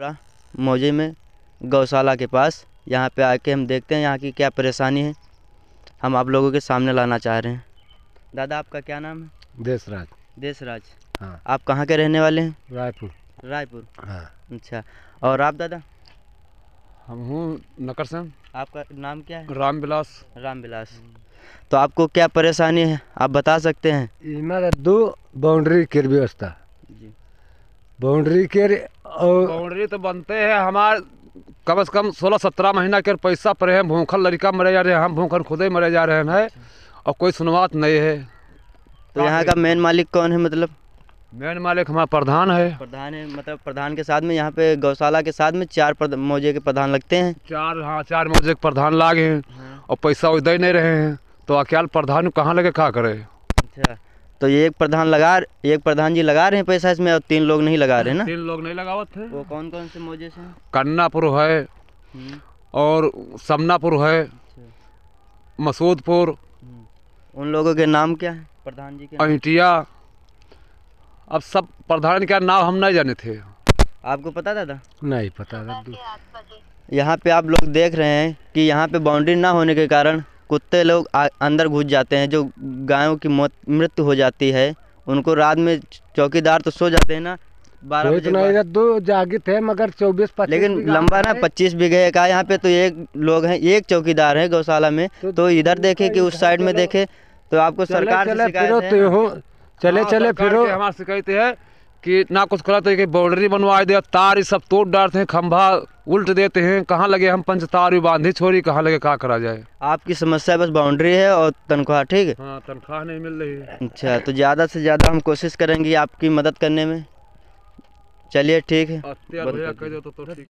मौजे में गौशाला के पास यहाँ पे आके हम देखते हैं यहाँ की क्या परेशानी है हम आप लोगों के सामने लाना चाह रहे हैं दादा आपका क्या नाम है देशराज देशराज हाँ आप कहाँ के रहने वाले हैं रायपुर रायपुर हाँ अच्छा और आप दादा हम हूँ नकर आपका नाम क्या है राम बिलास तो आपको क्या परेशानी है आप बता सकते हैं दो बाउंड्री केर व्यवस्था जी बाउंड्री केर और तो बनते हैं हमारे कम से कम सोलह सत्रह महीना के पैसा पड़े हैं भूखल लड़का मरे जा रहे हैं हम भूखल खुद ही मरे जा रहे हैं और कोई सुनवात नहीं है तो यहाँ का मेन मालिक कौन है मतलब मेन मालिक हमारा प्रधान है प्रधान है मतलब प्रधान के साथ में यहाँ पे गौशाला के साथ में चार मोजे के प्रधान लगते हैं चार हाँ चार मौजे के प्रधान लागे हैं हाँ। और पैसा वो दे नहीं रहे हैं तो अकेल प्रधान कहाँ लगे कहा करे अच्छा तो ये एक प्रधान लगा एक प्रधान जी लगा रहे हैं पैसा इसमें और तीन लोग नहीं लगा रहे ना तीन लोग नहीं लगावत थे वो कौन कौन से मोजे से कन्नापुर है हम्म। और समनापुर है अच्छा। मसूदपुर हम्म। उन लोगों के नाम क्या है प्रधान जी के अहिटिया अब सब प्रधान क्या नाम हम नहीं जाने थे आपको पता दादा नहीं पता दादा यहाँ पे आप लोग देख रहे हैं कि यहाँ पे बाउंड्री ना होने के कारण कुत्ते लोग अंदर घुस जाते हैं जो गायों की मौत मृत्यु हो जाती है उनको रात में चौकीदार तो सो जाते हैं ना बारह बजे तो दो जागित है मगर चौबीस लेकिन लंबा ना पच्चीस बीघे का यहाँ पे तो एक लोग हैं एक चौकीदार है गौशाला में तो, तो इधर देखे कि उस साइड में देखे तो आपको सरकार चले, तो चले हाँ, फिर हमारे शिकायत है कि ना कुछ गलत है कि बाउंड्री बनवा दिया तार ये सब तोड़ डालते हैं खंभा उल्ट देते हैं कहाँ लगे हम पंच तार भी बांधे छोरी कहाँ लगे कहाँ करा जाए आपकी समस्या बस बाउंड्री है और तनख्वाह ठीक है हाँ तनख्वाह नहीं मिल रही है अच्छा तो ज़्यादा से ज़्यादा हम कोशिश करेंगे आपकी मदद करने में चलिए ठीक है